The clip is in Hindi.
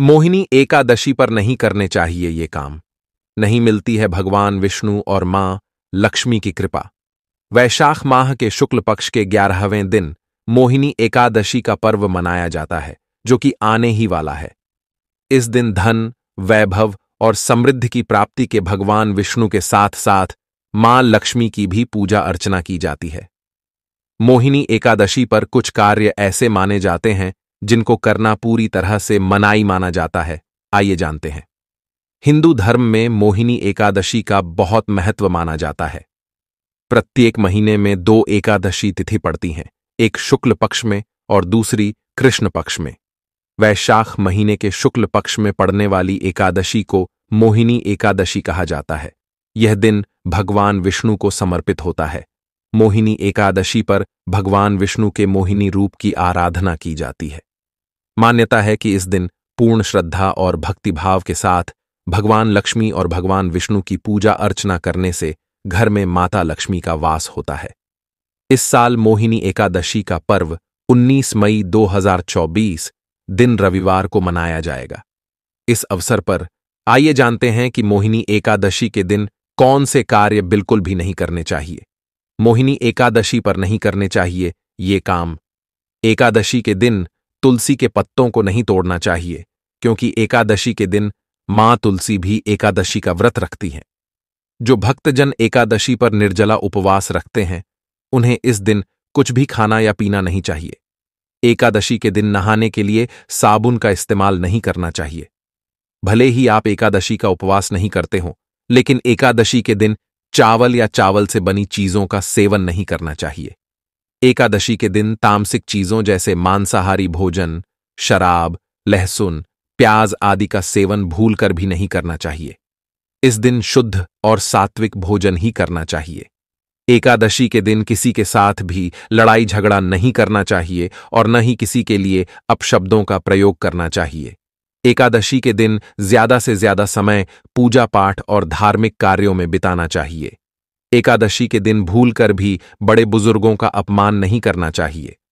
मोहिनी एकादशी पर नहीं करने चाहिए ये काम नहीं मिलती है भगवान विष्णु और मां लक्ष्मी की कृपा वैशाख माह के शुक्ल पक्ष के ग्यारहवें दिन मोहिनी एकादशी का पर्व मनाया जाता है जो कि आने ही वाला है इस दिन धन वैभव और समृद्धि की प्राप्ति के भगवान विष्णु के साथ साथ मां लक्ष्मी की भी पूजा अर्चना की जाती है मोहिनी एकादशी पर कुछ कार्य ऐसे माने जाते हैं जिनको करना पूरी तरह से मनाई माना जाता है आइए जानते हैं हिंदू धर्म में मोहिनी एकादशी का बहुत महत्व माना जाता है प्रत्येक महीने में दो एकादशी तिथि पड़ती हैं एक शुक्ल पक्ष में और दूसरी कृष्ण पक्ष में वैशाख महीने के शुक्ल पक्ष में पड़ने वाली एकादशी को मोहिनी एकादशी कहा जाता है यह दिन भगवान विष्णु को समर्पित होता है मोहिनी एकादशी पर भगवान विष्णु के मोहिनी रूप की आराधना की जाती है मान्यता है कि इस दिन पूर्ण श्रद्धा और भक्तिभाव के साथ भगवान लक्ष्मी और भगवान विष्णु की पूजा अर्चना करने से घर में माता लक्ष्मी का वास होता है इस साल मोहिनी एकादशी का पर्व 19 मई 2024 दिन रविवार को मनाया जाएगा इस अवसर पर आइए जानते हैं कि मोहिनी एकादशी के दिन कौन से कार्य बिल्कुल भी नहीं करने चाहिए मोहिनी एकादशी पर नहीं करने चाहिए ये काम एकादशी के दिन तुलसी के पत्तों को नहीं तोड़ना चाहिए क्योंकि एकादशी के दिन मां तुलसी भी एकादशी का व्रत रखती है जो भक्तजन एकादशी पर निर्जला उपवास रखते हैं उन्हें इस दिन कुछ भी खाना या पीना नहीं चाहिए एकादशी के दिन नहाने के लिए साबुन का इस्तेमाल नहीं करना चाहिए भले ही आप एकादशी का उपवास नहीं करते हो लेकिन एकादशी के दिन चावल या चावल से बनी चीजों का सेवन नहीं करना चाहिए एकादशी के दिन तामसिक चीजों जैसे मांसाहारी भोजन शराब लहसुन प्याज आदि का सेवन भूलकर भी नहीं करना चाहिए इस दिन शुद्ध और सात्विक भोजन ही करना चाहिए एकादशी के दिन किसी के साथ भी लड़ाई झगड़ा नहीं करना चाहिए और न ही किसी के लिए अपशब्दों का प्रयोग करना चाहिए एकादशी के दिन ज्यादा से ज्यादा समय पूजा पाठ और धार्मिक कार्यों में बिताना चाहिए एकादशी के दिन भूलकर भी बड़े बुजुर्गों का अपमान नहीं करना चाहिए